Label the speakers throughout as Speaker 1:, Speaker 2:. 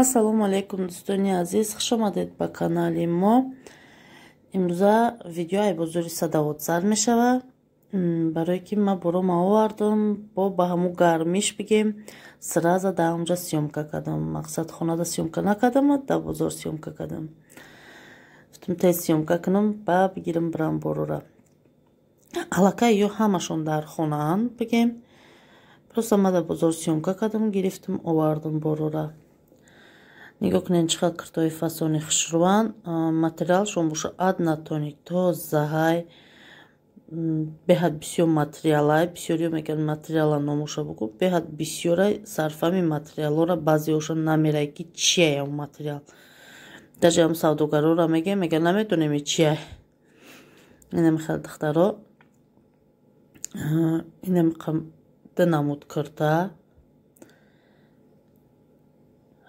Speaker 1: ассалому алайкум дӯстони азиз хуш омадед ба канали мо имрӯза видеои бузури садовот зар мешава барое ки ма бурома овардам бо ба ҳамун гармиш бигем сраза да ҳамҷа сёмка кардам мақсад хонада сёмка накардама да бозор сёмка кардам фтм те сёмка кунам ба бигирам бирам борора аллакай ё ҳамашон дар хонаан бигем просто ма да бозор сёмка кардам гирифтам овардам борора нигоҳ кунед чиқа картофи фасони хушрӯан материал шумо боша ад натонед то заҳай беҳад бисёр материалай бисёриёме ки материала номуша бугӯ беҳад бисёрай сарфами материалора баъзеоша намерай ки чияя материал даже ам савдогарора мегӯя мега наметонеми чияй инамихел дахтаро инамиқам данамуд карда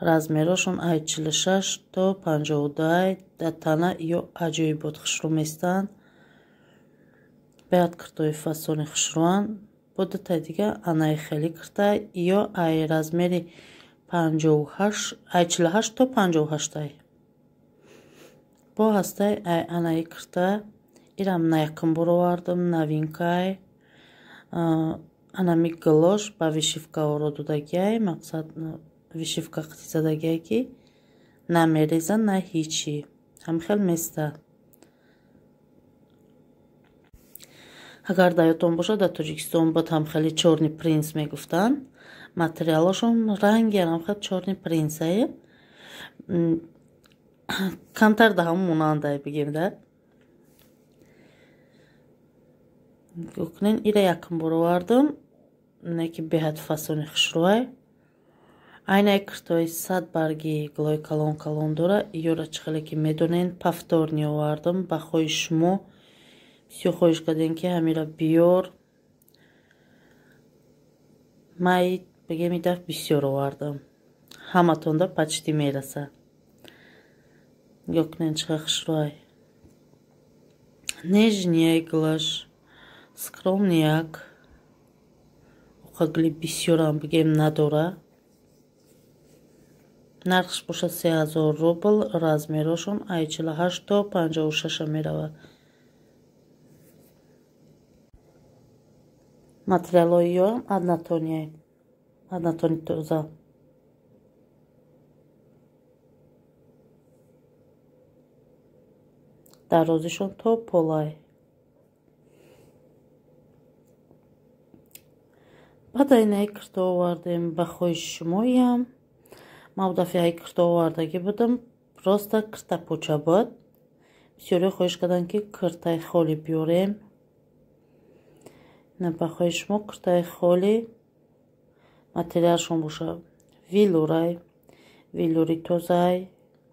Speaker 1: размерашон аз чилшаш то панҷоҳудай дар тана ё аҷоибот хушрӯ местанд баъд киртои фасони хушрӯан бодатай дига анаи хели киртай ё ай размери ачилҳаш то панҷоҳуҳаштай бо ҳастай ай анаи кирта ирам на якум бор овардам навинкай анами галош ба вишивка оро додагиай мақсад вишивка задагие ки намереза на ҳичи ҳам хел места агар дар ёдтон бошад дар тоҷикистон бод ҳамхели чорни принс мегуфтанд материалашон ранги ҳамхел чорни принсае камтар да ҳам монандай бигем да гӯкунен ира якм боровардам неки беҳад фасони хушрӯай айнакртои садбарги гулои калон калон дора ёра чихеле ки медонен пафтор неовардам ба хоҳи шумо бисёр хоҳиш кардем ки ҳамира биёр май бигеми дар бисёр овардам ҳаматонда пачти мераса ёкунен чихехшрай нежнияй глаш скромнияк оқагли бисёрам бигем надора нархш бошад сеҳазор рубл размерошон ай чилҳашт то панҷоҳу шаша меравад материалҳои ёам аднатония аднатони тоза дарозишон то полай баъд айнаи кирдо овардем ба хоҳиши шумоям ман дафъаи кирта овардагӣ будам роста кирта пӯча буд бисёриҳо хоҳиш карданд ки киртаи холи биёрем на ба хоҳи шумо киртаи холи материалшон боша вилурай вилури тозай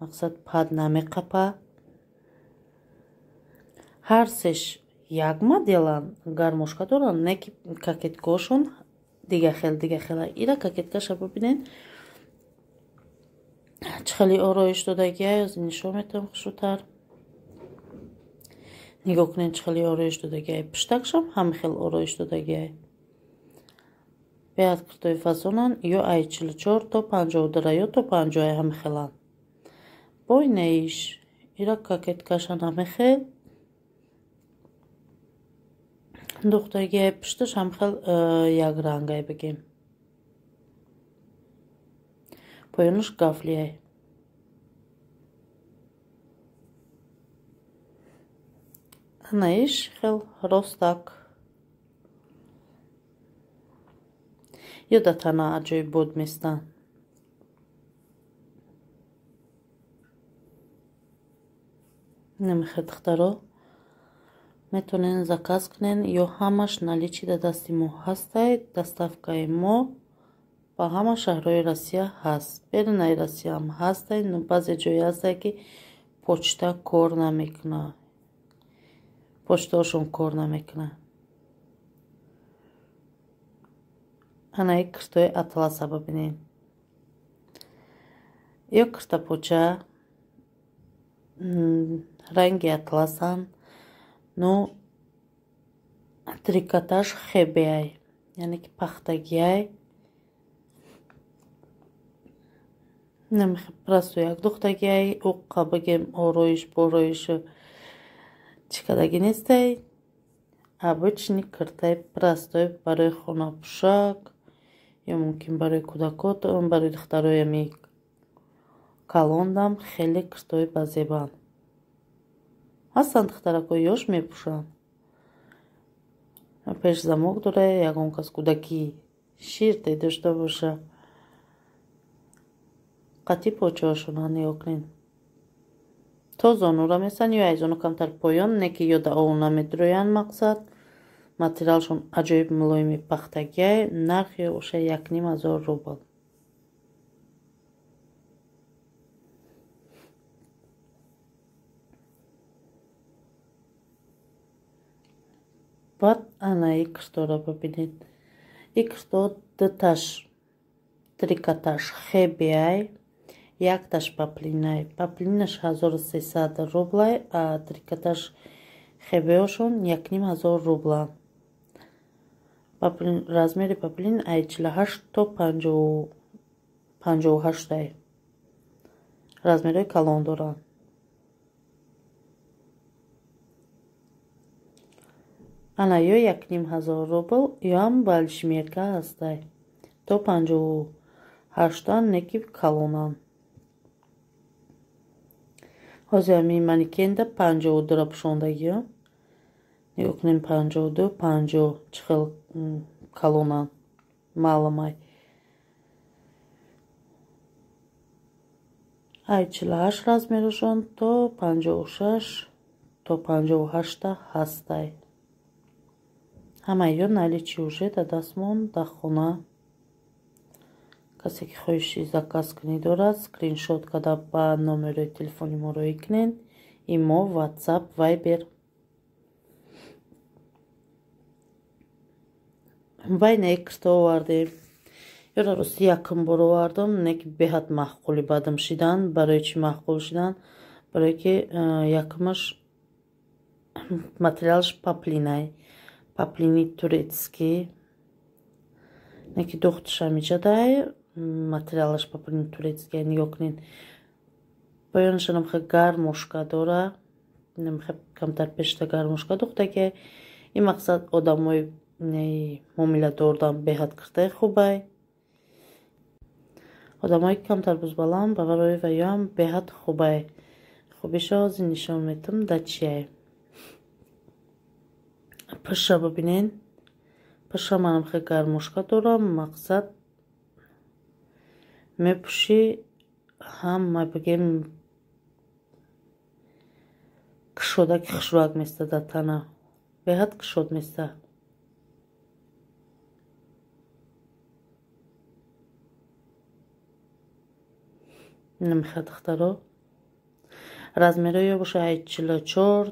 Speaker 1: мақсад пад намеқапа ҳар сеш як моделан гармошка доранд не ки какеткошон дигахел дигахела ира какеткаша бубинен чихеле ороиш додаги аз нишон метавон хушрутар нигоҳ кунем чихеле ороиш додаги ай пуштакшам ҳамихел ороиш додаги ай беат куртои фазонан ё ай чилучор то панҷоҳу дара ё то панҷоҳ ай ҳамихелан бой неиш ира какет кашан ҳамихел духтаги ай пушташ ҳамихел э, як рангай бигем поёнаш гавлияй анаиш хел ростак ёдат ана аҷои бод местан намехед хтаро метонен заказ кунен ё ҳамаш наличи да дасти мо ҳастай даставкаи мо ба ҳама шаҳрҳои россия ҳаст бедунаи россияам ҳастай баъзе ҷое ҳастае ки почта кор намекуна почтаҳошон кор намекуна анаи киртои атласа бибинем ё киртапоча ранги атласан ну трикотаж хебеай яъне ки пахтагиай просто як духтаги ай у кабагем ороиш бороиш чикадаги нестай обычни кртай простой барои хонапушак ё мумкин барои кӯдакот барои духтароями калондам хеле кртои ба зебан ҳастанд духтаракҳо ёш мепушанд пеш замок дорай ягон кас кӯдаки ширтай дошта бошад қатӣ подшоҳашон ҳан ёклин то зонура месан ё айзону камтар поён не ки ёда овул намедурояан мақсад материалшон аҷоиб мулоими пахтагиае нархи оша якним ҳазор рубл баъд ана и кӯстора бубинед и кӯсто дтаж трикатаж хебиай якташ паплинай паплинаш 1300 рублай а трикаташ хебеошон якним 1000 рубла паплин размери паплин ай 48 то 58 ай размери калон дора ана ё якним 1000 рубл ёам балшмерка ҳастай то 58 некиб калонан باز هم این منیکن ده پنجه و دره پشانده یا نگو کنیم پنجه و دو پنجه و چخل کلونان مالمای های چله هش رزمیرو شون تو پنجه و شش تو پنجه و هشتا هستای همه یا نالی چی وشه ده دست مون ده خونه касе ки хоҳиши заказ кунӣ дорад скриншот када ба номерои телефони моро икунен имо ватсап вайбер вай на якрто овардем ёро рости якм бор овардам не ки беҳад маҳқули баъдам шидан барои чӣ маҳқул шидан барое ки э, якмаш материалаш паплинай паплини турецки неки духт шамиҷадай materiały papryny tureckie, joknin. Pojąć, nam chyba garmuszka dora, nam chyba kamtar peszta garmuszka, doktorkie и мақсад одамои муомиладордан беҳад кардае хубай одамои камтар бузбаланд баварое ва ёам беҳад хубай хубишо зи нишон метум да чие паша бубинен паша манам хе гармушка дорам мақсад мепӯши ҳам мабгем кишода ки хушрӯяк места дар тана беҳад кишод места намехад ахтаро размеро ё боша ҳайд чилу чор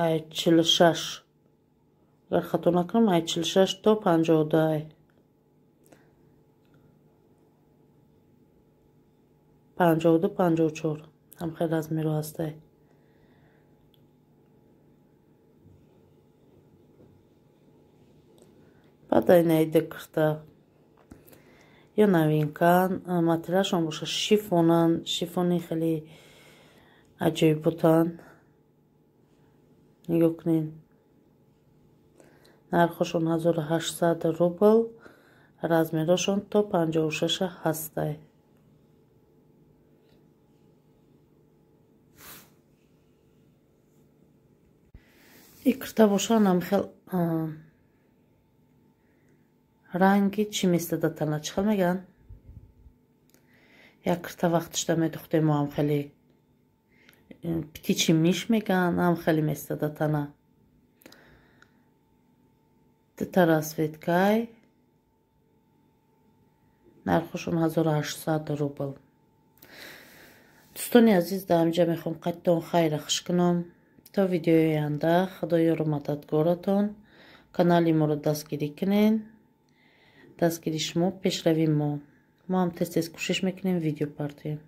Speaker 1: ҳайд чилу шаш агар хато накунам ҳайд чилу шаш то панҷоҳу дуай 52 54 هم خیلی از میرو هسته بعد این ایده کرده یا نوین کن ماتریلاش هم باشه شیفونن شیفونی خیلی عجیب بودن نگو کنین نرخشون 1800 روبل رزمیراشون تا 56 هسته Იკრთებოშანამ ხელ რანგი ჩიმესტა დათანა ჩხამეგან აკრთა ვახტშდა მეთუხდე მოამხელი პტიჩი მიშმეგან ამხელი მესტა დათანა დათარას ვეთკაი ნარხუშონ 1800 რუბლ Стуни азиз да амҷа мехом қаттон хайра хушкуном то видеои оянда худо ёру мададгоратон канали моро дастгирӣ кунен дастгири шумо пешрави мо мо ҳам тез тез кӯшиш мекунем видео партоем